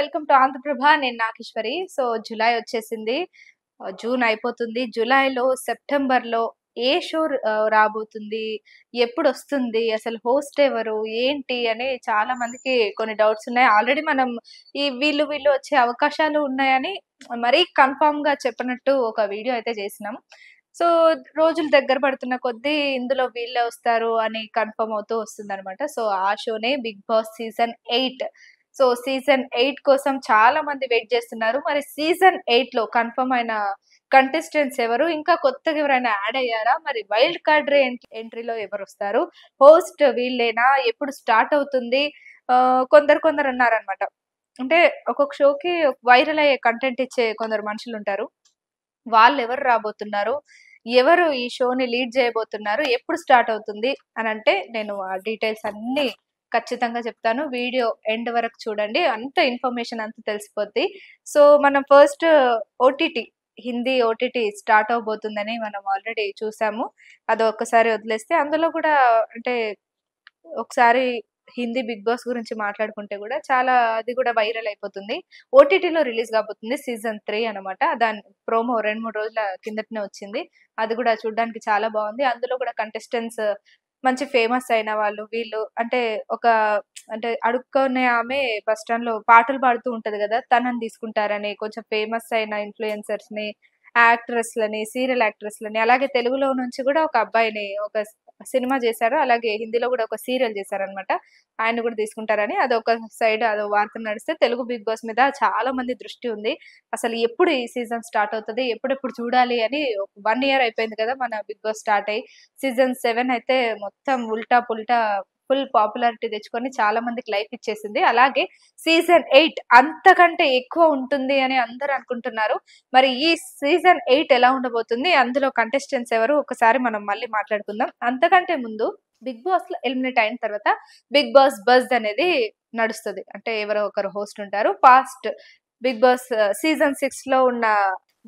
welcome to Andhraprabha నేను Nageswari so July వచ్చేసింది June uh, అయిపోతుంది జూలైలో సెప్టెంబర్లో ఏ షో uh, రాబోతుంది ఎప్పుడు వస్తుంది అసలు హోస్ట్ ఎవరు ఏంటి అని చాలా మందికి కొన్ని డౌట్స్ ఉన్నాయి ఆల్రెడీ మనం ఈ వీళ్ళు వీళ్ళు వచ్చే అవకాశాలు ఉన్నాయని మరీ కన్ఫామ్ గా చెప్పినట్టు ఒక వీడియో అయితే చేసినాం సో రోజులు దగ్గర పడుతున్న కొద్దీ ఇందులో వీళ్ళే వస్తారు అని కన్ఫర్మ్ అవుతూ వస్తుంది అనమాట సో ఆ షోనే Bigg Boss season eight so season eight కోసం చాలా మంది వెయిట్ చేస్తున్నారు మరి సీజన్ ఎయిట్ లో కన్ఫర్మ్ అయిన కంటెస్టెంట్స్ ఎవరు ఇంకా కొత్తగా ఎవరైనా యాడ్ అయ్యారా మరి వైల్డ్ కార్డ్ ఎంట్రీలో ఎవరు వస్తారు హోస్ట్ వీళ్ళేనా ఎప్పుడు స్టార్ట్ అవుతుంది కొందరు కొందరు అన్నారనమాట అంటే ఒక్కొక్క షోకి వైరల్ అయ్యే కంటెంట్ ఇచ్చే కొందరు మనుషులు ఉంటారు వాళ్ళు ఎవరు రాబోతున్నారు ఎవరు ఈ షోని లీడ్ చేయబోతున్నారు ఎప్పుడు స్టార్ట్ అవుతుంది అని అంటే నేను ఆ డీటెయిల్స్ అన్ని ఖచ్చితంగా చెప్తాను వీడియో ఎండ్ వరకు చూడండి అంత ఇన్ఫర్మేషన్ అంత తెలిసిపోద్ది సో మనం first OTT Hindi OTT start అవబోతుందని మనం ఆల్రెడీ చూసాము అది ఒక్కసారి వదిలేస్తే అందులో కూడా అంటే ఒకసారి హిందీ బిగ్ బాస్ గురించి మాట్లాడుకుంటే కూడా చాలా అది కూడా వైరల్ అయిపోతుంది ఓటీటీలో రిలీజ్ కాబోతుంది సీజన్ త్రీ అనమాట దాని ప్రోమో రెండు మూడు రోజుల కిందటనే వచ్చింది అది కూడా చూడడానికి చాలా బాగుంది అందులో కూడా కంటెస్టెంట్స్ మంచి ఫేమస్ అయిన వాళ్ళు వీళ్ళు అంటే ఒక అంటే అడుక్కునే ఆమె బస్ స్టాండ్ లో పాటలు పాడుతూ ఉంటది కదా తనని తీసుకుంటారని కొంచెం ఫేమస్ అయిన ఇన్ఫ్లుయెన్సర్స్ ని లని సీరియల్ లని అలాగే తెలుగులో నుంచి కూడా ఒక అబ్బాయిని ఒక సినిమా చేశారు అలాగే హిందీలో కూడా ఒక సీరియల్ అనమాట ఆయన కూడా తీసుకుంటారని అదొక సైడ్ అదో వార్త నడిస్తే తెలుగు బిగ్ బాస్ మీద చాలా మంది దృష్టి ఉంది అసలు ఎప్పుడు ఈ సీజన్ స్టార్ట్ అవుతుంది ఎప్పుడెప్పుడు చూడాలి అని వన్ ఇయర్ అయిపోయింది కదా మన బిగ్ బాస్ స్టార్ట్ అయ్యి సీజన్ సెవెన్ అయితే మొత్తం ఉల్టా పుల్టా ఫుల్ పాపులారిటీ తెచ్చుకొని చాలా మందికి లైఫ్ ఇచ్చేసింది అలాగే సీజన్ ఎయిట్ అంతకంటే ఎక్కువ ఉంటుంది అని అందరు అనుకుంటున్నారు మరి ఈ సీజన్ ఎయిట్ ఎలా ఉండబోతుంది అందులో కంటెస్టెంట్స్ ఎవరు ఒకసారి మనం మళ్ళీ మాట్లాడుకుందాం అంతకంటే ముందు బిగ్ బాస్ లో ఎలిమినేట్ అయిన తర్వాత బిగ్ బాస్ బజ్ అనేది నడుస్తుంది అంటే ఎవరో ఒకరు హోస్ట్ ఉంటారు past Bigg Boss season six లో ఉన్న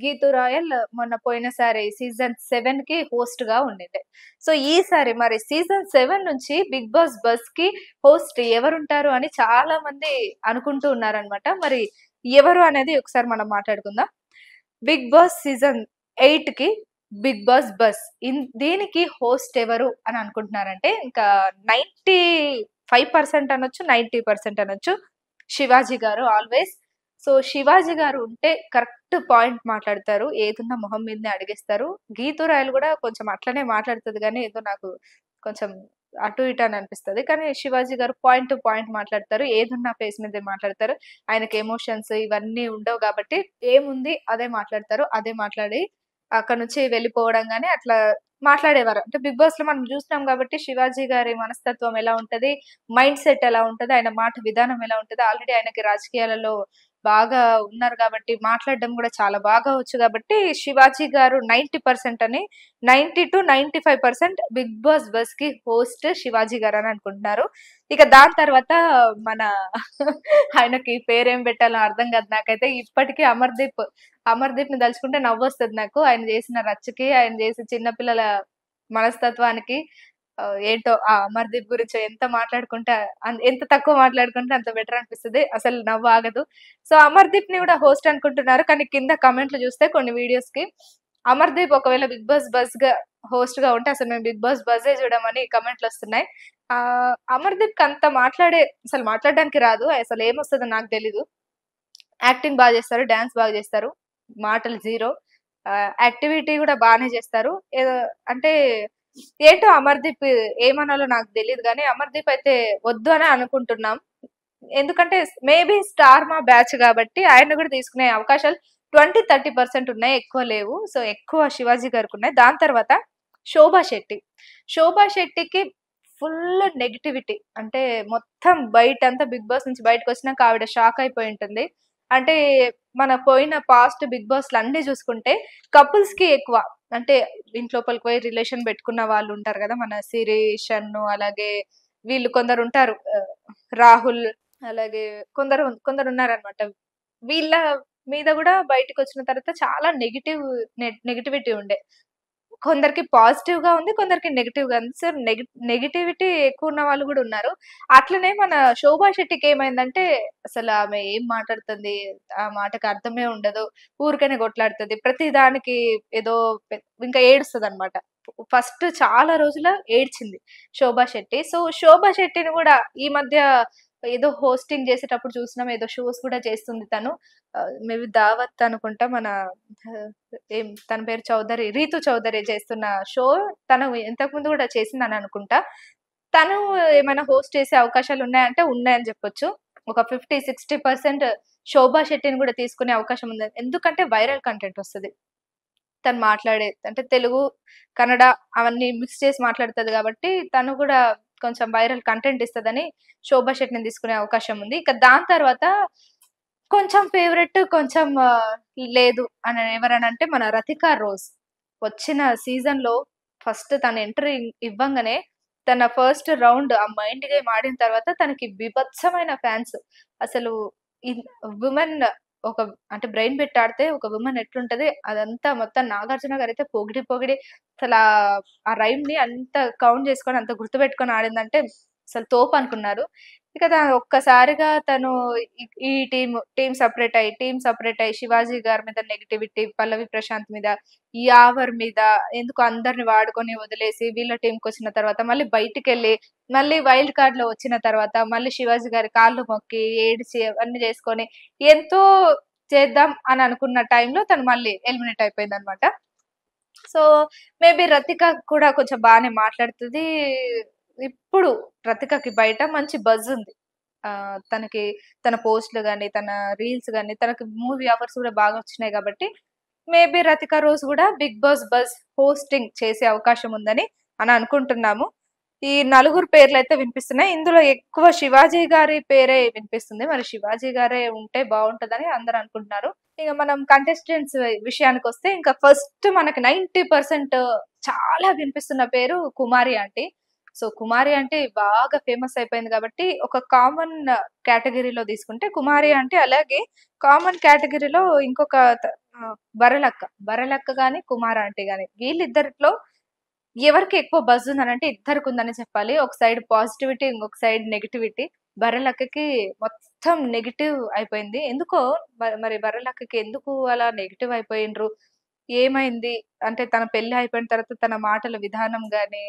గీతు రాయల్ మొన్న పోయినసారి సీజన్ సెవెన్ కి హోస్ట్ గా ఉండింది సో ఈసారి మరి సీజన్ సెవెన్ నుంచి బిగ్ బాస్ బస్ కి హోస్ట్ ఎవరుంటారు అని చాలా మంది అనుకుంటూ ఉన్నారనమాట మరి ఎవరు అనేది ఒకసారి మనం మాట్లాడుకుందాం బిగ్ బాస్ సీజన్ ఎయిట్ కి బిగ్ బాస్ బస్ దీనికి హోస్ట్ ఎవరు అని అనుకుంటున్నారంటే ఇంకా నైన్టీ ఫైవ్ పర్సెంట్ అనొచ్చు నైన్టీ పర్సెంట్ అనొచ్చు శివాజీ గారు ఆల్వేస్ సో శివాజీ గారు ఉంటే కరెక్ట్ పాయింట్ మాట్లాడతారు ఏదున్న మొహం మీదనే అడిగేస్తారు గీతురాయలు కూడా కొంచెం అట్లనే మాట్లాడుతుంది కానీ ఏదో నాకు కొంచెం అటు ఇటు అని అనిపిస్తుంది కానీ శివాజీ గారు పాయింట్ టు పాయింట్ మాట్లాడతారు ఏదున్నా ఫేస్ మీద మాట్లాడతారు ఆయనకి ఎమోషన్స్ ఇవన్నీ ఉండవు కాబట్టి ఏముంది అదే మాట్లాడతారు అదే మాట్లాడి అక్కడ నుంచి వెళ్ళిపోవడం గానీ అట్లా మాట్లాడేవారు అంటే బిగ్ బాస్ లో మనం చూసినాం కాబట్టి శివాజీ గారి మనస్తత్వం ఎలా ఉంటది మైండ్ సెట్ ఎలా ఉంటది ఆయన మాట విధానం ఎలా ఉంటది ఆల్రెడీ ఆయనకి రాజకీయాలలో బాగా ఉన్నారు కాబట్టి మాట్లాడడం కూడా చాలా బాగా వచ్చు కాబట్టి శివాజీ గారు నైన్టీ పర్సెంట్ అని ninety to ninety five percent Bigg Boss Buzz కి హోస్ట్ శివాజీ గారు అని అనుకుంటున్నారు ఇక దాని తర్వాత మన ఆయనకి పేరేం పెట్టాలో అర్థం కాదు నాకైతే ఇప్పటికీ అమర్దీప్ అమర్దీప్ ని తలుచుకుంటే నవ్వు వస్తుంది నాకు ఆయన చేసిన రచ్చకి ఆయన చేసిన చిన్నపిల్లల మనస్తత్వానికి ఏంటో ఆ అమర్దీప్ గురించి ఎంత మాట్లాడుకుంటే ఎంత తక్కువ మాట్లాడుకుంటే అంత బెటర్ అనిపిస్తుంది అసలు నవ్వు ఆగదు సో అమర్దీప్ ని కూడా హోస్ట్ అనుకుంటున్నారు కానీ కింద కమెంట్లు చూస్తే కొన్ని వీడియోస్ కి అమర్దీప్ ఒకవేళ బిగ్ బాస్ బస్ గా హోస్ట్ గా ఉంటే అసలు మేము బిగ్ బాస్ ఏ చూడమని కమెంట్లు వస్తున్నాయి ఆ అమర్దీప్ అంత మాట్లాడే అసలు మాట్లాడడానికి రాదు అసలు ఏమొస్తుందో నాకు తెలీదు యాక్టింగ్ బాగా చేస్తారు డాన్స్ బాగా చేస్తారు మాటలు జీరో యాక్టివిటీ కూడా బాగానే చేస్తారు ఏదో అంటే ఏంటో అమర్దీప్ ఏమనాలో నాకు తెలియదు కానీ అమర్దీప్ అయితే వద్దు అని అనుకుంటున్నాం ఎందుకంటే మేబీ స్టార్ మా బ్యాచ్ కాబట్టి ఆయన కూడా తీసుకునే అవకాశాలు ట్వంటీ థర్టీ పర్సెంట్ ఉన్నాయి ఎక్కువ లేవు సో ఎక్కువ శివాజీ గారికి ఉన్నాయి దాని తర్వాత శోభా శెట్టి శోభా శెట్టికి ఫుల్ నెగిటివిటీ అంటే మొత్తం బయట అంతా బిగ్ బాస్ నుంచి బయటకు వచ్చినాక ఆవిడ షాక్ అయిపోయి ఉంటుంది అంటే మన పోయిన పాస్ట్ బిగ్ బాస్ అన్నీ చూసుకుంటే కపుల్స్ కి ఎక్కువ అంటే ఇంట్లోపలికి పోయి రిలేషన్ పెట్టుకున్న వాళ్ళు ఉంటారు కదా మన శిరీష్ అన్ను అలాగే వీళ్ళు కొందరు ఉంటారు రాహుల్ అలాగే కొందరు కొందరు ఉన్నారనమాట వీళ్ళ మీద కూడా బయటకు వచ్చిన తర్వాత చాలా నెగిటివ్ నెగిటివిటీ ఉండే కొందరికి పాజిటివ్ గా ఉంది కొందరికి నెగిటివ్ గా ఉంది సార్ నెగిటివిటీ ఎక్కువ ఉన్న వాళ్ళు కూడా ఉన్నారు అట్లనే మన శోభా శెట్టికి ఏమైందంటే అసలు ఆమె ఏం మాట్లాడుతుంది ఆ మాటకు అర్థమే ఉండదు ఊరికనే కొట్లాడుతుంది ప్రతి దానికి ఏదో ఇంకా ఏడుస్తుంది అనమాట ఫస్ట్ చాలా రోజుల ఏడ్చింది శోభా శెట్టి సో శోభా శెట్టిని కూడా ఈ మధ్య ఏదో హోస్టింగ్ చేసేటప్పుడు చూసినాం ఏదో షోస్ కూడా చేస్తుంది తను మేబీ దావత్ అనుకుంటా మన ఏం తన పేరు చౌదరి రీతు చౌదరి చేస్తున్న షో తను ఇంతకుముందు కూడా చేసిందని అనుకుంటా తను ఏమైనా హోస్ట్ చేసే అవకాశాలు ఉన్నాయంటే ఉన్నాయని చెప్పొచ్చు ఒక ఫిఫ్టీ సిక్స్టీ పర్సెంట్ శోభా శెట్టిని కూడా తీసుకునే అవకాశం ఉంది ఎందుకంటే వైరల్ కంటెంట్ వస్తుంది తను మాట్లాడే అంటే తెలుగు కన్నడ అవన్నీ మిక్స్ చేసి మాట్లాడుతుంది కాబట్టి తను కూడా కొంచెం వైరల్ కంటెంట్ ఇస్తుందని శోభా శెట్టిని తీసుకునే అవకాశం ఉంది ఇక దాని తర్వాత కొంచెం ఫేవరెట్ కొంచెం లేదు అని ఎవరని అంటే మన రతికా రోజ్ వచ్చిన సీజన్ లో ఫస్ట్ తన ఎంట్రీ ఇవ్వంగానే తన ఫస్ట్ రౌండ్ ఆ మైండ్ గేమ్ ఆడిన తర్వాత తనకి విభత్సమైన ఫ్యాన్స్ అసలు ఉమెన్ ఒక అంటే బ్రెయిన్ పెట్టి ఆడితే ఒక ఉమెన్ ఎట్లుంటది అదంతా మొత్తం నాగార్జున గారు అయితే పొగిడి పొగిడి అసలు ఆ రైమ్ ని అంత కౌంట్ చేసుకొని అంత గుర్తుపెట్టుకొని ఆడిందంటే అసలు తోపు అనుకున్నారు ఇక ఒక్కసారిగా తను ఈ టీం టీం సపరేట్ అయ్యి టీం సపరేట్ అయ్యి శివాజీ గారి మీద నెగిటివిటీ పల్లవి ప్రశాంత్ మీద ఈ ఆవర్ మీద ఎందుకు అందరిని వాడుకొని వదిలేసి వీళ్ళ టీంకి వచ్చిన తర్వాత మళ్ళీ బయటికి వెళ్ళి మళ్ళీ వైల్డ్ కార్డ్ లో వచ్చిన తర్వాత మళ్ళీ శివాజీ గారి కాళ్ళు మొక్కి ఏడిచి అవన్నీ చేసుకొని ఎంతో చేద్దాం అని అనుకున్న టైంలో తను మళ్ళీ ఎలిమినేట్ అయిపోయింది అనమాట సో మేబీ రతిక కూడా కొంచెం బాగానే మాట్లాడుతుంది ఇప్పుడు రతికకి బయట మంచి బజ్ ఉంది తనకి తన పోస్ట్లు కానీ తన రీల్స్ కానీ తనకి మూవీ అవర్స్ కూడా బాగా వచ్చినాయి కాబట్టి మేబీ రతిక రోజు కూడా బిగ్ బాస్ బస్ హోస్టింగ్ చేసే అవకాశం ఉందని అని అనుకుంటున్నాము ఈ నలుగురు పేర్లు అయితే వినిపిస్తున్నాయి ఇందులో ఎక్కువ శివాజీ గారి పేరే వినిపిస్తుంది మరి శివాజీ గారే ఉంటే బాగుంటుందని అందరు అనుకుంటున్నారు ఇక మనం కంటెస్టెంట్స్ విషయానికి వస్తే ఇంకా ఫస్ట్ మనకి నైన్టీ పర్సెంట్ చాలా వినిపిస్తున్న పేరు కుమారి ఆంటీ సో కుమారి అంటే బాగా ఫేమస్ అయిపోయింది కాబట్టి ఒక కామన్ కేటగిరీలో తీసుకుంటే కుమారి అంటే అలాగే కామన్ కేటగిరీలో ఇంకొక బరలక్క బరలక్క గాని కుమార అంటే గాని వీళ్ళిద్దరిలో ఎవరికి ఎక్కువ బజ్ ఉందనంటే ఇద్దరికి ఉందని చెప్పాలి ఒక సైడ్ పాజిటివిటీ ఇంకొక సైడ్ నెగిటివిటీ బరలక్కకి మొత్తం నెగిటివ్ అయిపోయింది ఎందుకో మరి బరలక్కకి ఎందుకు అలా నెగిటివ్ అయిపోయినరు ఏమైంది అంటే తన పెళ్లి అయిపోయిన తర్వాత తన మాటల విధానం గాని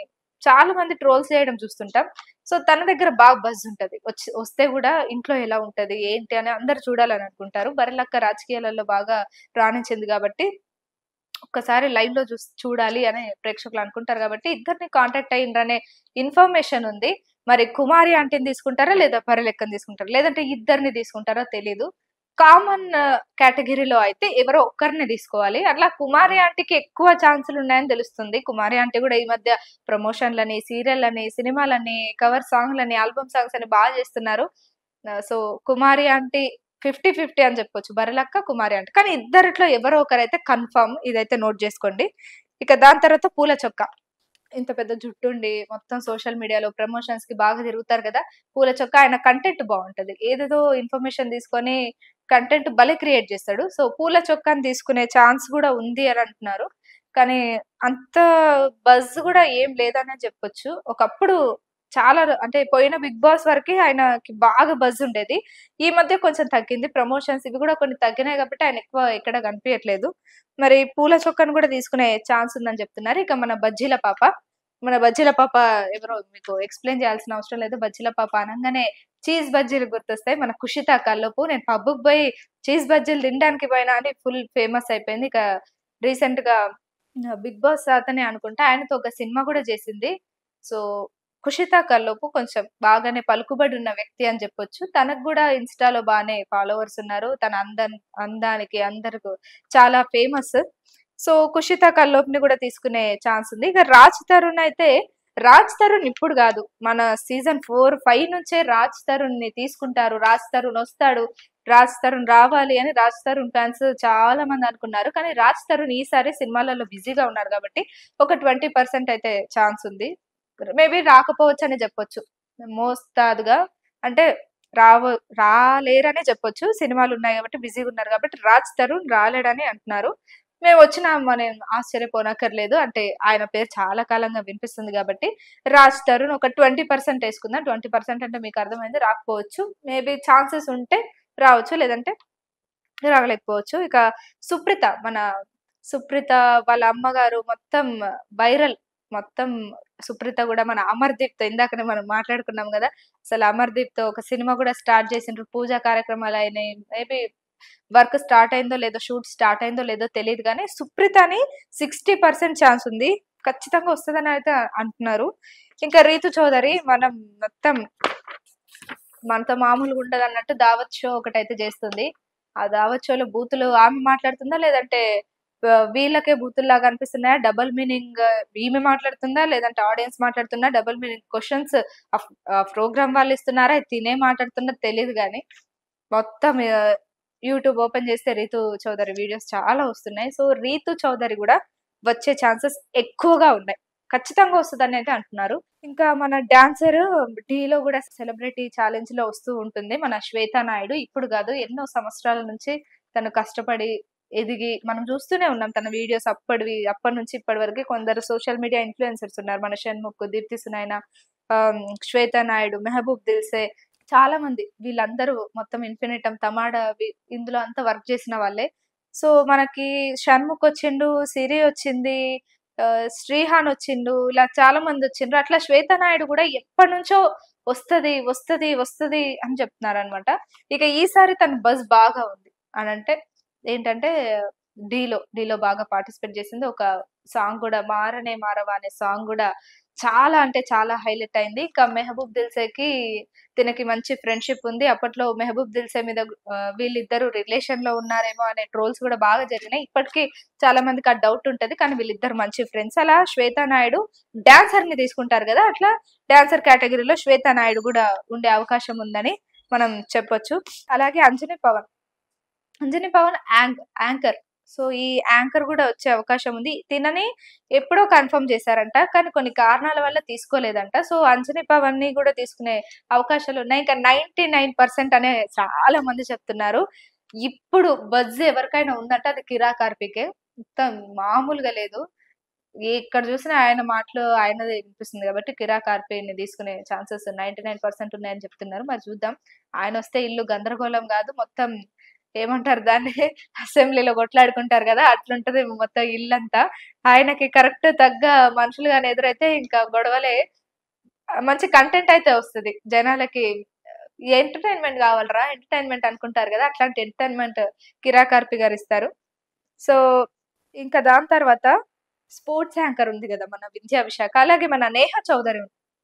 చాలా మంది ట్రోల్స్ చేయడం చూస్తుంటాం సో తన దగ్గర బాగా బజ్ ఉంటది వచ్చి వస్తే కూడా ఇంట్లో ఎలా ఉంటది ఏంటి అని అందరు చూడాలని అనుకుంటారు బరలక్క రాజకీయాలలో బాగా రాణించింది కాబట్టి ఒక్కసారి లైవ్ లో చూ చూడాలి అని ప్రేక్షకులు అనుకుంటారు కాబట్టి ఇద్దరిని కాంటాక్ట్ అయ్యిండ్రనే ఇన్ఫర్మేషన్ ఉంది మరి కుమారి ఆంటీని తీసుకుంటారా లేదా పరలెక్కని తీసుకుంటారా లేదంటే ఇద్దరిని తీసుకుంటారో తెలీదు కామన్ కేటగిరీలో అయితే ఎవరో ఒక్కరిని తీసుకోవాలి అట్లా కుమారి ఆంటీకి ఎక్కువ ఛాన్సులు ఉన్నాయని తెలుస్తుంది కుమారి ఆంటీ కూడా ఈ మధ్య ప్రమోషన్లని అని సినిమాలని కవర్ సాంగ్లని ఆల్బమ్ సాంగ్స్ అని బాగా చేస్తున్నారు so Kumari aunty fifty fifty అని చెప్పొచ్చు బరలక్క కుమారి ఆంటీ కానీ ఇద్దరిట్లో ఎవరో ఒకరైతే కన్ఫర్మ్ ఇదైతే నోట్ చేసుకోండి ఇక దాని తర్వాత పూల చొక్క ఇంత పెద్ద జుట్టు ఉండి మొత్తం సోషల్ మీడియాలో ప్రమోషన్స్ కి బాగా తిరుగుతారు కదా పూల చొక్క ఆయన కంటెంట్ బాగుంటది ఏదేదో ఇన్ఫర్మేషన్ తీసుకొని కంటెంట్ భలే క్రియేట్ చేస్తాడు సో పూల చొక్కాని తీసుకునే ఛాన్స్ కూడా ఉంది అని అంటున్నారు కానీ అంత బజ్ కూడా ఏం లేదనే చెప్పొచ్చు ఒకప్పుడు చాలా అంటే పోయిన బిగ్ బాస్ వరకు ఆయనకి బాగా బజ్ ఉండేది ఈ మధ్య కొంచెం తగ్గింది ప్రమోషన్స్ ఇవి కూడా కొన్ని తగ్గినాయి కాబట్టి ఆయన ఎక్కువ ఎక్కడ కనిపించట్లేదు మరి పూల చొక్కను కూడా తీసుకునే ఛాన్స్ ఉందని చెప్తున్నారు ఇక మన బజ్జీల పాప మన బజ్జీల పాప ఎవరో మీకు ఎక్స్ప్లెయిన్ చేయాల్సిన అవసరం లేదు బజ్జీల పాప అనగానే చీజ్ బజ్జీలు గుర్తొస్తాయి మన కుషితా కల్లోపు నేను పబ్బుకి పోయి చీజ్ బజ్జీలు తినడానికి పోయినా అని ఫుల్ ఫేమస్ అయిపోయింది ఇక రీసెంట్ గా బిగ్ బాస్ అతనే అనుకుంటా ఆయనతో ఒక సినిమా కూడా చేసింది సో కుషితా కల్లోపు కొంచెం బాగానే పలుకుబడి ఉన్న వ్యక్తి అని చెప్పొచ్చు తనకు కూడా ఇన్స్టాలో బాగానే ఫాలోవర్స్ ఉన్నారు తన అంద అందానికి అందరికి చాలా ఫేమస్ సో కుషితా కల్లోపుని కూడా తీసుకునే ఛాన్స్ ఉంది ఇక రాజ్ తరుణ్ అయితే రాజ్ తరుణ్ ఇప్పుడు కాదు మన సీజన్ ఫోర్ ఫైవ్ నుంచే రాజ్ తరుణ్ ని తీసుకుంటారు రాజ్ తరుణ్ వస్తాడు రాజ్ తరుణ్ రావాలి అని రాజ్ తరుణ్ ఫ్యాన్స్ చాలా మంది అనుకున్నారు కానీ రాజ్ తరుణ్ ఈసారి సినిమాలలో బిజీగా ఉన్నారు కాబట్టి ఒక ట్వంటీ పర్సెంట్ అయితే ఛాన్స్ ఉంది మేబీ రాకపోవచ్చు అని చెప్పొచ్చు మోస్తాదుగా అంటే రావ రాలేరనే చెప్పొచ్చు సినిమాలు ఉన్నాయి కాబట్టి బిజీగా ఉన్నారు కాబట్టి రాజ్ తరుణ్ రాలేడని అంటున్నారు మేము వచ్చిన నేను ఆశ్చర్యపోనక్కర్లేదు అంటే ఆయన పేరు చాలా కాలంగా వినిపిస్తుంది కాబట్టి రాజ్ తరుణ్ ఒక ట్వంటీ పర్సెంట్ వేసుకుందాం ట్వంటీ పర్సెంట్ అంటే మీకు అర్థమైంది రాకపోవచ్చు మేబీ ఛాన్సెస్ ఉంటే రావచ్చు లేదంటే రాగలేకపోవచ్చు ఇక సుప్రిత మన సుప్రిత వాళ్ళ అమ్మగారు మొత్తం వైరల్ మొత్తం సుప్రీత కూడా మన అమర్దీప్ తో ఇందాకనే మనం మాట్లాడుకున్నాం కదా అసలు అమర్దీప్ తో ఒక సినిమా కూడా స్టార్ట్ చేసిండ్రు పూజా కార్యక్రమాలు అయినాయి మేబీ వర్క్ స్టార్ట్ అయిందో లేదో షూట్ స్టార్ట్ అయిందో లేదో తెలియదు కానీ అని సిక్స్టీ పర్సెంట్ ఛాన్స్ ఉంది ఖచ్చితంగా వస్తుందని అయితే అంటున్నారు ఇంకా రీతు చౌదరి మనం మొత్తం మనతో మామూలుగా ఉండదు అన్నట్టు దావత్ షో ఒకటి అయితే చేస్తుంది ఆ దావత్ షోలో బూతులు ఆమె మాట్లాడుతుందా లేదంటే వీళ్ళకే బూతుల్లాగా అనిపిస్తున్నాయా డబల్ మీనింగ్ ఈమె మాట్లాడుతుందా లేదంటే ఆడియన్స్ మాట్లాడుతున్నా డబల్ మీనింగ్ క్వశ్చన్స్ ప్రోగ్రామ్ వాళ్ళు ఇస్తున్నారా తినే మాట్లాడుతున్నా తెలియదు కానీ మొత్తం యూట్యూబ్ ఓపెన్ చేస్తే రీతు చౌదరి వీడియోస్ చాలా వస్తున్నాయి సో రీతు చౌదరి కూడా వచ్చే ఛాన్సెస్ ఎక్కువగా ఉన్నాయి ఖచ్చితంగా వస్తుందని అయితే అంటున్నారు ఇంకా మన డాన్సర్ డీలో కూడా సెలబ్రిటీ ఛాలెంజ్ లో వస్తూ ఉంటుంది మన శ్వేత నాయుడు ఇప్పుడు కాదు ఎన్నో సంవత్సరాల నుంచి తను కష్టపడి ఎదిగి మనం చూస్తూనే ఉన్నాం తన వీడియోస్ అప్పటివి అప్పటి నుంచి ఇప్పటి వరకు కొందరు సోషల్ మీడియా ఇన్ఫ్లుయెన్సర్స్ ఉన్నారు మన షణ్ముఖ్ దీప్తి సునాయన శ్వేత నాయుడు మెహబూబ్ దిల్సే చాలా మంది వీళ్ళందరూ మొత్తం ఇన్ఫినిటమ్ తమాడ ఇందులో అంతా వర్క్ చేసిన వాళ్ళే సో మనకి షణ్ముఖ్ వచ్చిండు సిరి వచ్చింది శ్రీహాన్ వచ్చిండు ఇలా చాలా మంది వచ్చిండ్రు అట్లా శ్వేత నాయుడు కూడా ఎప్పటి నుంచో వస్తుంది వస్తుంది వస్తుంది అని చెప్తున్నారు అనమాట ఇక ఈసారి తన బస్ బాగా ఉంది అని అంటే ఏంటంటే డీలో డీలో బాగా పార్టిసిపేట్ చేసింది ఒక సాంగ్ కూడా మారనే మారవా అనే సాంగ్ కూడా చాలా అంటే చాలా హైలైట్ అయింది ఇంకా మెహబూబ్ దిల్సే కి తినకి మంచి ఫ్రెండ్షిప్ ఉంది అప్పట్లో మెహబూబ్ దిల్సే మీద వీళ్ళిద్దరు రిలేషన్ లో ఉన్నారేమో అనే ట్రోల్స్ కూడా బాగా జరిగినాయి ఇప్పటికీ చాలా మందికి ఆ డౌట్ ఉంటది కానీ వీళ్ళిద్దరు మంచి ఫ్రెండ్స్ అలా శ్వేతా నాయుడు డాన్సర్ ని తీసుకుంటారు కదా అట్లా డాన్సర్ కేటగిరీలో శ్వేతా నాయుడు కూడా ఉండే అవకాశం ఉందని మనం చెప్పొచ్చు అలాగే అంజనీ పవన్ అంజనీ పవన్ యాంకర్ సో ఈ యాంకర్ కూడా వచ్చే అవకాశం ఉంది తినని ఎప్పుడో కన్ఫర్మ్ చేశారంట కానీ కొన్ని కారణాల వల్ల తీసుకోలేదంట సో అంజనీ పవన్ని కూడా తీసుకునే అవకాశాలు ఉన్నాయి ఇంకా నైన్టీ నైన్ పర్సెంట్ అనే చాలా మంది చెప్తున్నారు ఇప్పుడు బజ్ ఎవరికైనా ఉందంటే అది కిరా కార్పికే మొత్తం మామూలుగా లేదు ఎక్కడ చూసినా ఆయన మాటలు ఆయనదే వినిపిస్తుంది కాబట్టి కిరా కార్పిని తీసుకునే ఛాన్సెస్ నైన్టీ నైన్ పర్సెంట్ ఉన్నాయని చెప్తున్నారు మరి చూద్దాం ఆయన వస్తే ఇల్లు గందరగోళం కాదు మొత్తం ఏమంటారు దాన్ని అసెంబ్లీలో కొట్లాడుకుంటారు కదా అట్లుంటది మొత్తం ఇల్లంతా ఆయనకి కరెక్ట్ తగ్గ మనుషులు కానీ ఎదురైతే ఇంకా గొడవలే మంచి కంటెంట్ అయితే వస్తుంది జనాలకి ఎంటర్టైన్మెంట్ కావాలరా ఎంటర్టైన్మెంట్ అనుకుంటారు కదా అట్లాంటి ఎంటర్టైన్మెంట్ కిరాకార్పి గారు ఇస్తారు సో ఇంకా దాని తర్వాత స్పోర్ట్స్ యాంకర్ ఉంది కదా మన విద్యా విశాఖ అలాగే మన నేహ చౌదరి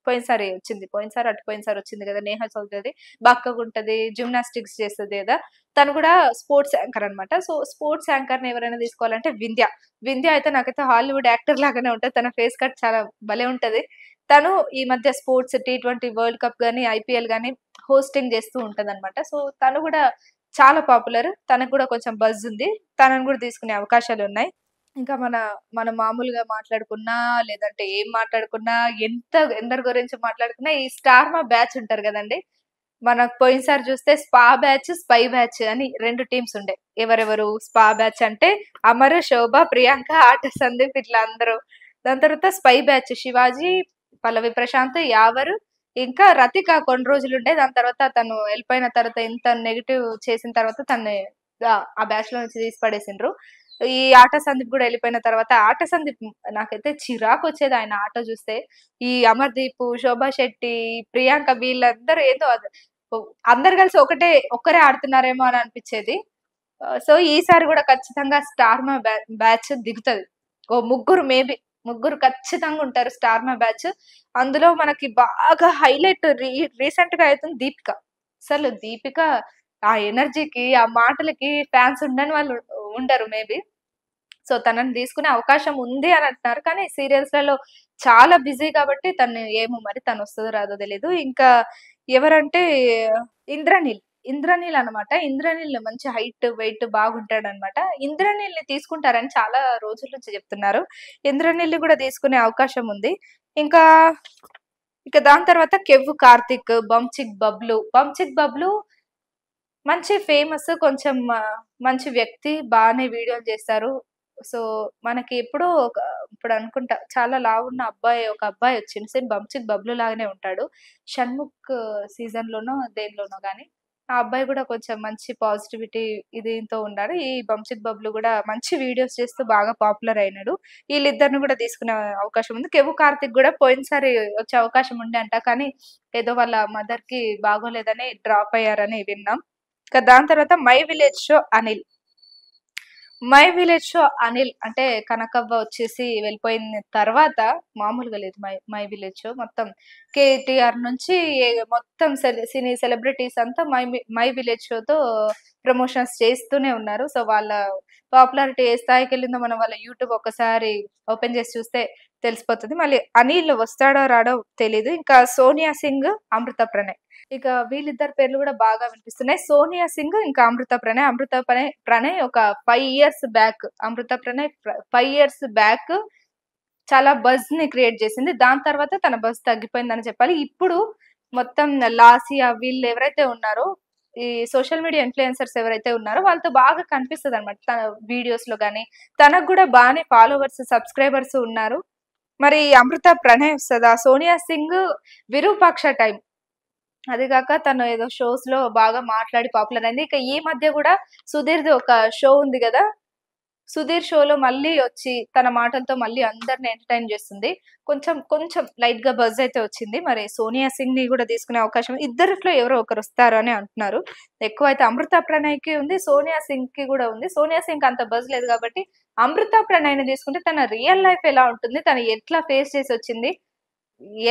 పోయినసారి వచ్చింది పోయినసారి అటు పోయినసారి వచ్చింది కదా నేహా చౌదరి బక్కగా ఉంటది జిమ్నాస్టిక్స్ చేస్తుంది కదా తను కూడా స్పోర్ట్స్ యాంకర్ అనమాట సో స్పోర్ట్స్ యాంకర్ ని ఎవరైనా తీసుకోవాలంటే వింధ్య వింధ్య అయితే నాకైతే హాలీవుడ్ యాక్టర్ లాగానే ఉంటది తన ఫేస్ కట్ చాలా భలే ఉంటది తను ఈ మధ్య sports T twenty World Cup గానీ ఐపీఎల్ గానీ హోస్టింగ్ చేస్తూ ఉంటది అనమాట సో తను కూడా చాలా పాపులర్ తనకు కూడా కొంచెం బజ్ ఉంది తనను కూడా తీసుకునే అవకాశాలు ఉన్నాయి ఇంకా మన మన మామూలుగా మాట్లాడుకున్నా లేదంటే ఏం మాట్లాడుకున్నా ఎంత ఎందరి గురించి మాట్లాడుకున్నా ఈ స్టార్ మా బ్యాచ్ ఉంటారు కదండి మన పోయినసారి చూస్తే స్పా బ్యాచ్ స్పై బ్యాచ్ అని రెండు టీమ్స్ ఉండే ఎవరెవరు స్పా బ్యాచ్ అంటే అమరు శోభ ప్రియాంక ఆట సందీప్ ఇట్లా అందరూ దాని తర్వాత స్పై బ్యాచ్ శివాజీ పల్లవి ప్రశాంత్ యావరు ఇంకా రతిక కొన్ని రోజులు ఉండే దాని తర్వాత తను వెళ్ళిపోయిన తర్వాత ఇంత నెగిటివ్ చేసిన తర్వాత తను ఆ బ్యాచ్ లో నుంచి తీసి పడేసిండ్రు ఈ ఆట సందీప్ కూడా వెళ్ళిపోయిన తర్వాత ఆట సందీప్ నాకైతే చిరాకు వచ్చేది ఆయన ఆట చూస్తే ఈ అమర్దీప్ శోభా శెట్టి ప్రియాంక వీళ్ళందరూ ఏదో అందరు కలిసి ఒకటే ఒక్కరే ఆడుతున్నారేమో అని అనిపించేది సో ఈసారి కూడా ఖచ్చితంగా స్టార్ మా బ్యాచ్ దిగుతుంది ఓ ముగ్గురు మేబీ ముగ్గురు ఖచ్చితంగా ఉంటారు స్టార్ మా బ్యాచ్ అందులో మనకి బాగా హైలైట్ రీసెంట్ గా అవుతుంది దీపిక అసలు దీపిక ఆ ఎనర్జీకి ఆ మాటలకి ఫ్యాన్స్ ఉండని వాళ్ళు ఉండరు మేబీ సో తనని తీసుకునే అవకాశం ఉంది అని అంటున్నారు కానీ సీరియల్స్లలో చాలా బిజీ కాబట్టి తను ఏమో మరి తను వస్తుందో రాదో తెలీదు ఇంకా ఎవరంటే ఇంద్రనీల్ ఇంద్రనీల్ అనమాట ఇంద్రనీల్ మంచి హైట్ వెయిట్ బాగుంటాడు అనమాట ఇంద్రనీల్ ని తీసుకుంటారని చాలా రోజుల నుంచి చెప్తున్నారు ఇంద్రనీల్ ని కూడా తీసుకునే అవకాశం ఉంది ఇంకా ఇక దాని తర్వాత కెవ్వు కార్తిక్ బంచిక్ బబ్లు బంచిక్ బబ్లు మంచి ఫేమస్ కొంచెం మంచి వ్యక్తి బాగానే వీడియోలు చేస్తారు సో మనకి ఎప్పుడో ఇప్పుడు అనుకుంటా చాలా లావు ఉన్న అబ్బాయి ఒక అబ్బాయి వచ్చింది సేమ్ బంచిక్ బబ్లు లాగానే ఉంటాడు షణ్ముఖ్ సీజన్లోనో దేనిలోనో కానీ ఆ అబ్బాయి కూడా కొంచెం మంచి పాజిటివిటీ ఇదితో ఉన్నాడు ఈ బంచిత్ బబ్లు కూడా మంచి వీడియోస్ చేస్తూ బాగా పాపులర్ అయినాడు వీళ్ళిద్దరిని కూడా తీసుకునే అవకాశం ఉంది కెవు కార్తిక్ కూడా పోయినసారి వచ్చే అవకాశం ఉండే అంట కానీ ఏదో వాళ్ళ మదర్ కి బాగోలేదని డ్రాప్ అయ్యారని విన్నాం దాని తర్వాత my village show Anil my village show Anil అంటే కనకవ్వ వచ్చేసి వెళ్ళిపోయిన తర్వాత మామూలుగా లేదు మై మై విలేజ్ షో మొత్తం కేటీఆర్ నుంచి మొత్తం సినీ సెలబ్రిటీస్ అంతా మై మై విలేజ్ షోతో ప్రమోషన్స్ చేస్తూనే ఉన్నారు సో వాళ్ళ పాపులారిటీ ఏ స్థాయికి వెళ్ళిందో మనం వాళ్ళ యూట్యూబ్ ఒకసారి ఓపెన్ చేసి చూస్తే తెలిసిపోతుంది మళ్ళీ అనిల్ వస్తాడో రాడో తెలీదు ఇంకా సోనియా సింగ్ అమృత ప్రణయ్ ఇక వీళ్ళిద్దరు పేర్లు కూడా బాగా వినిపిస్తున్నాయి సోనియా సింగ్ ఇంకా అమృత ప్రణయ్ అమృత ప్రణయ్ ప్రణయ్ ఒక five years back Amrutha Pranay five years back చాలా బజ్ ని క్రియేట్ చేసింది దాని తర్వాత తన బజ్ తగ్గిపోయిందని చెప్పాలి ఇప్పుడు మొత్తం లాసియా వీళ్ళు ఎవరైతే ఉన్నారో ఈ సోషల్ మీడియా ఇన్ఫ్లుయెన్సర్స్ ఎవరైతే ఉన్నారో వాళ్ళతో బాగా కనిపిస్తుంది అనమాట తన వీడియోస్ లో కానీ తనకు కూడా బాగానే ఫాలోవర్స్ సబ్స్క్రైబర్స్ ఉన్నారు మరి అమృత ప్రణయ్ వస్తుందా సోనియా సింగ్ విరూపాక్ష టైం అదిగాక తను ఏదో షోస్ లో బాగా మాట్లాడి పాపులర్ అయింది ఇక ఈ మధ్య కూడా సుధీర్ ఒక షో ఉంది కదా సుధీర్ షోలో మళ్ళీ వచ్చి తన మాటలతో మళ్ళీ అందరిని ఎంటర్టైన్ చేస్తుంది కొంచెం కొంచెం లైట్ గా బజ్ అయితే వచ్చింది మరి సోనియా సింగ్ ని కూడా తీసుకునే అవకాశం ఇద్దరిలో ఎవరో ఒకరు వస్తారు అని అంటున్నారు ఎక్కువ అయితే అమృత ప్రణయ్కి ఉంది సోనియా సింగ్ కి కూడా ఉంది సోనియా సింగ్ అంత బజ్ లేదు కాబట్టి అమృత ప్రణయ్ని తీసుకుంటే తన రియల్ లైఫ్ ఎలా ఉంటుంది తను ఎట్లా ఫేస్ చేసి వచ్చింది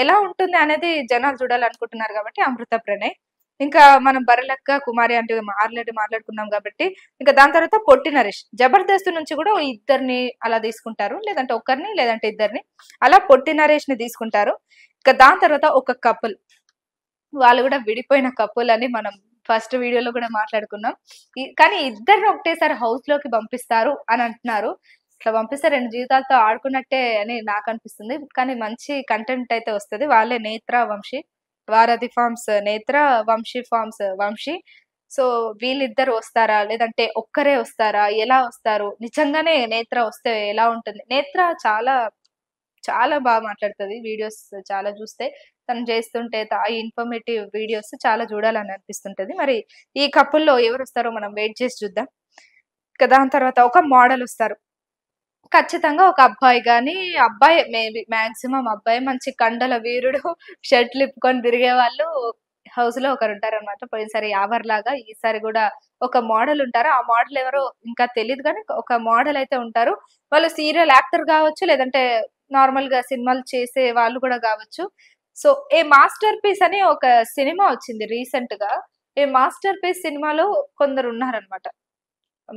ఎలా ఉంటుంది అనేది జనాలు చూడాలనుకుంటున్నారు కాబట్టి అమృత ప్రణయ్ ఇంకా మనం బరలక్క కుమారి అంటే ఆర్లెడ్ మాట్లాడుకున్నాం కాబట్టి ఇంకా దాని తర్వాత పొట్టి నరేష్ జబర్దస్త్ నుంచి కూడా ఇద్దరిని అలా తీసుకుంటారు లేదంటే ఒక్కరిని లేదంటే ఇద్దరిని అలా పొట్టి నరేష్ ని తీసుకుంటారు ఇంకా దాని తర్వాత ఒక కపుల్ వాళ్ళు కూడా విడిపోయిన కపుల్ అని మనం ఫస్ట్ వీడియోలో కూడా మాట్లాడుకున్నాం కానీ ఇద్దరిని ఒకటేసారి హౌస్ లోకి పంపిస్తారు అని అంటున్నారు ఇట్లా పంపిస్తే రెండు జీవితాలతో ఆడుకున్నట్టే అని నాకు అనిపిస్తుంది కానీ మంచి కంటెంట్ అయితే వస్తుంది వాళ్ళే నేత్ర వంశీ వారధి ఫార్మ్స్ నేత్ర వంశీ ఫార్మ్స్ వంశీ సో వీళ్ళిద్దరు వస్తారా లేదంటే ఒక్కరే వస్తారా ఎలా వస్తారు నిజంగానే నేత్ర వస్తే ఎలా ఉంటుంది నేత్ర చాలా చాలా బాగా మాట్లాడుతుంది వీడియోస్ చాలా చూస్తే తను చేస్తుంటే ఆ ఇన్ఫర్మేటివ్ వీడియోస్ చాలా చూడాలని అనిపిస్తుంటది మరి ఈ కప్పుల్లో ఎవరు వస్తారో మనం వెయిట్ చేసి చూద్దాం దాని తర్వాత ఒక మోడల్ వస్తారు ఖచ్చితంగా ఒక అబ్బాయి కానీ అబ్బాయి మేబీ మాక్సిమం అబ్బాయి మంచి కండల వీరుడు షర్ట్లు ఇప్పుకొని తిరిగే వాళ్ళు హౌస్ లో ఒకరు అనమాట పోయినసారి యావర్ లాగా ఈసారి కూడా ఒక మోడల్ ఉంటారు ఆ మోడల్ ఎవరో ఇంకా తెలియదు కానీ ఒక మోడల్ అయితే ఉంటారు వాళ్ళు సీరియల్ యాక్టర్ కావచ్చు లేదంటే నార్మల్ గా సినిమాలు చేసే వాళ్ళు కూడా కావచ్చు సో ఏ మాస్టర్ పీస్ అని ఒక సినిమా వచ్చింది రీసెంట్ గా ఏ మాస్టర్ పీస్ సినిమాలో కొందరు ఉన్నారనమాట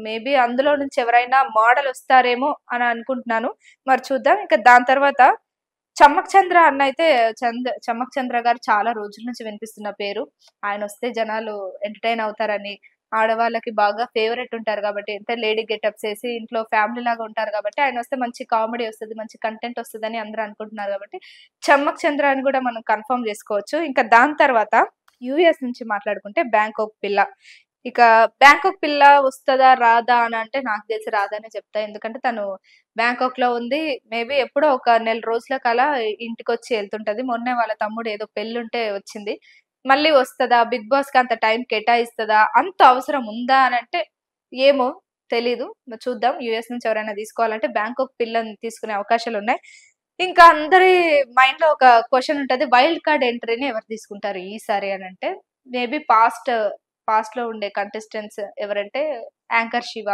మేబీ అందులో నుంచి ఎవరైనా మోడల్ వస్తారేమో అని అనుకుంటున్నాను మరి చూద్దాం ఇంకా దాని తర్వాత చమ్మక్ చంద్ర అన్న అయితే చంద్ర చమ్మక్ చంద్ర గారు చాలా రోజుల నుంచి వినిపిస్తున్న పేరు ఆయన వస్తే జనాలు ఎంటర్టైన్ అవుతారని ఆడవాళ్ళకి బాగా ఫేవరెట్ ఉంటారు కాబట్టి అంటే లేడీ గెటప్స్ వేసి ఇంట్లో ఫ్యామిలీ లాగా ఉంటారు కాబట్టి ఆయన వస్తే మంచి కామెడీ వస్తుంది మంచి కంటెంట్ వస్తుంది అని అందరూ అనుకుంటున్నారు కాబట్టి చమ్మక్ చంద్ర అని కూడా మనం కన్ఫర్మ్ చేసుకోవచ్చు ఇంకా దాని తర్వాత యుఎస్ నుంచి మాట్లాడుకుంటే బ్యాంకాక్ పిల్ల ఇక బ్యాంకాక్ పిల్ల వస్తుందా రాదా అని అంటే నాకు తెలిసి రాదానే చెప్తా ఎందుకంటే తను బ్యాంకాక్ లో ఉంది మేబీ ఎప్పుడో ఒక నెల రోజుల కల ఇంటికి వచ్చి వెళ్తుంటది మొన్నే వాళ్ళ తమ్ముడు ఏదో పెళ్ళుంటే వచ్చింది మళ్ళీ వస్తుందా బిగ్ బాస్ కి అంత టైం కేటాయిస్తుందా అంత అవసరం ఉందా అని అంటే ఏమో తెలీదు చూద్దాం యుఎస్ నుంచి ఎవరైనా తీసుకోవాలంటే బ్యాంకాక్ పిల్లని తీసుకునే అవకాశాలు ఉన్నాయి ఇంకా అందరి మైండ్ లో ఒక క్వశ్చన్ ఉంటది వైల్డ్ కార్డ్ ఎంట్రీని ఎవరు తీసుకుంటారు ఈసారి అని అంటే మేబీ పాస్ట్ పాస్ట్ లో ఉండే కంటెస్టెంట్స్ ఎవరంటే యాంకర్ శివ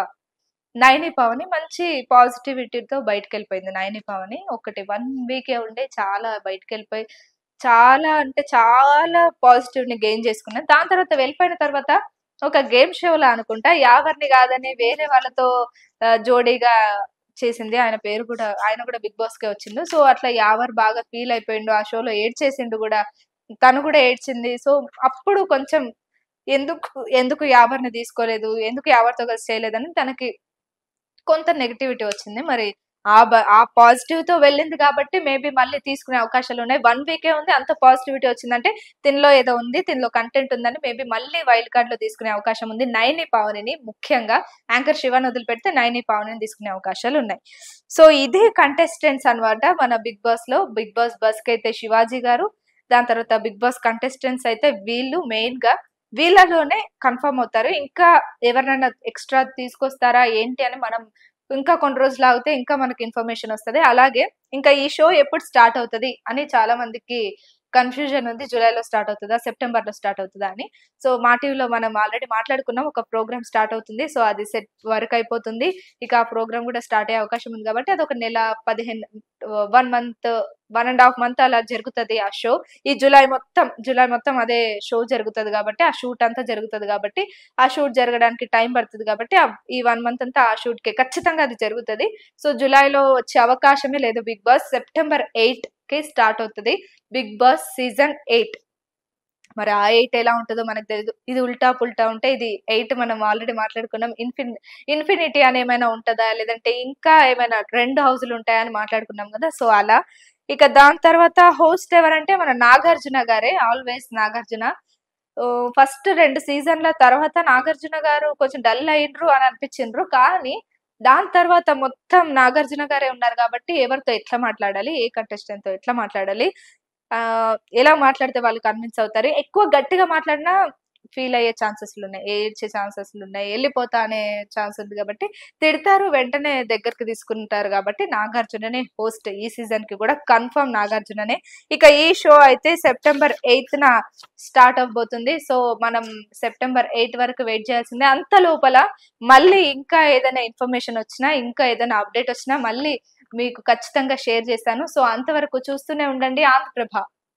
నయని పావని మంచి పాజిటివిటీతో బయటకు వెళ్ళిపోయింది నయని పావని ఒకటి వన్ వీకే ఉండే చాలా బయటకు వెళ్ళిపోయి చాలా అంటే చాలా పాజిటివ్ ని గెయిన్ చేసుకున్నాను దాని తర్వాత వెళ్ళిపోయిన తర్వాత ఒక గేమ్ షోలా అనుకుంటా యావర్ని కాదని వేరే వాళ్ళతో జోడీగా చేసింది ఆయన పేరు కూడా ఆయన కూడా బిగ్ బాస్ కే వచ్చిండు సో అట్లా యావర్ బాగా ఫీల్ అయిపోయిండు ఆ షోలో ఏడ్ చేసిండు కూడా తను కూడా ఏడ్చింది సో అప్పుడు కొంచెం ఎందుకు ఎందుకు యావర్ని తీసుకోలేదు ఎందుకు యావర్తో కలిసి చేయలేదని తనకి కొంత నెగిటివిటీ వచ్చింది మరి ఆ ఆ పాజిటివ్ తో వెళ్ళింది కాబట్టి మేబీ మళ్ళీ తీసుకునే అవకాశాలు ఉన్నాయి వన్ వీకే ఉంది అంత పాజిటివిటీ వచ్చిందంటే తినలో ఏదో ఉంది తినలో కంటెంట్ ఉందని మేబీ మళ్ళీ వైల్డ్ కార్డ్ లో తీసుకునే అవకాశం ఉంది నైని పావనిని ముఖ్యంగా యాంకర్ శివాన్ వదిలిపెడితే నైని పావనిని తీసుకునే అవకాశాలు ఉన్నాయి సో ఇది కంటెస్టెంట్స్ అనమాట మన బిగ్ బాస్ లో బిగ్ బాస్ బస్ కి అయితే శివాజీ గారు దాని తర్వాత బిగ్ బాస్ కంటెస్టెంట్స్ అయితే వీళ్ళు మెయిన్ గా వీళ్ళలోనే కన్ఫర్మ్ అవుతారు ఇంకా ఎవరినైనా ఎక్స్ట్రా తీసుకొస్తారా ఏంటి అని మనం ఇంకా కొన్ని రోజులు ఆగితే ఇంకా మనకి ఇన్ఫర్మేషన్ వస్తుంది అలాగే ఇంకా ఈ షో ఎప్పుడు స్టార్ట్ అవుతుంది అని చాలా మందికి కన్ఫ్యూజన్ ఉంది జూలైలో స్టార్ట్ అవుతుందా సెప్టెంబర్ లో స్టార్ట్ అవుతుందా అని సో మా టీవీలో మనం ఆల్రెడీ మాట్లాడుకున్నాం ఒక ప్రోగ్రామ్ స్టార్ట్ అవుతుంది సో అది సెట్ వర్క్ అయిపోతుంది ఇక ఆ ప్రోగ్రామ్ కూడా స్టార్ట్ అయ్యే అవకాశం ఉంది కాబట్టి అది ఒక నెల పదిహేను one month one and half month అలా జరుగుతుంది ఆ షో ఈ జూలై మొత్తం జూలై మొత్తం అదే షో జరుగుతుంది కాబట్టి ఆ షూట్ అంతా జరుగుతుంది కాబట్టి ఆ షూట్ జరగడానికి టైం పడుతుంది కాబట్టి ఈ వన్ మంత్ అంతా ఆ షూట్కే ఖచ్చితంగా అది జరుగుతుంది సో జూలైలో వచ్చే అవకాశమే లేదు బిగ్ బాస్ సెప్టెంబర్ ఎయిట్ కి స్టార్ట్ అవుతుంది బిగ్ బాస్ సీజన్ ఎయిట్ మరి ఆ ఎయిట్ ఎలా ఉంటుందో మనకు తెలియదు ఇది ఉల్టా పుల్టా ఉంటే ఇది ఎయిట్ మనం ఆల్రెడీ మాట్లాడుకున్నాం ఇన్ఫిన్ ఇన్ఫినిటీ అని ఏమైనా ఉంటుందా లేదంటే ఇంకా ఏమైనా రెండు హౌజులు ఉంటాయా అని మాట్లాడుకున్నాం కదా సో అలా ఇక దాని తర్వాత హోస్ట్ ఎవరంటే మన నాగార్జున గారే ఆల్వేస్ నాగార్జున ఫస్ట్ రెండు సీజన్ల తర్వాత నాగార్జున గారు కొంచెం డల్ అయ్యిండ్రు అని అనిపించిండ్రు కానీ దాని తర్వాత మొత్తం నాగార్జున గారే ఉన్నారు కాబట్టి ఎవరితో ఎట్లా మాట్లాడాలి ఏ కంటెస్టెంట్ తో ఎట్లా మాట్లాడాలి ఎలా మాట్లాడితే వాళ్ళు కన్విన్స్ అవుతారు ఎక్కువ గట్టిగా మాట్లాడినా ఫీల్ అయ్యే ఛాన్సెస్ ఉన్నాయి ఏడ్చే ఛాన్సెస్ ఉన్నాయి వెళ్ళిపోతా అనే ఛాన్స్ ఉంది కాబట్టి తిడతారు వెంటనే దగ్గరికి తీసుకుంటారు కాబట్టి నాగార్జుననే హోస్ట్ ఈ సీజన్ కి కూడా కన్ఫర్మ్ నాగార్జుననే ఇక ఈ షో అయితే సెప్టెంబర్ ఎయిత్ న స్టార్ట్ అవబోతుంది సో మనం సెప్టెంబర్ ఎయిత్ వరకు వెయిట్ చేయాల్సిందే అంత లోపల మళ్ళీ ఇంకా ఏదైనా ఇన్ఫర్మేషన్ వచ్చినా ఇంకా ఏదైనా అప్డేట్ వచ్చినా మళ్ళీ మీకు ఖచ్చితంగా షేర్ చేశాను సో అంతవరకు చూస్తూనే ఉండండి ఆంధ్రప్రభ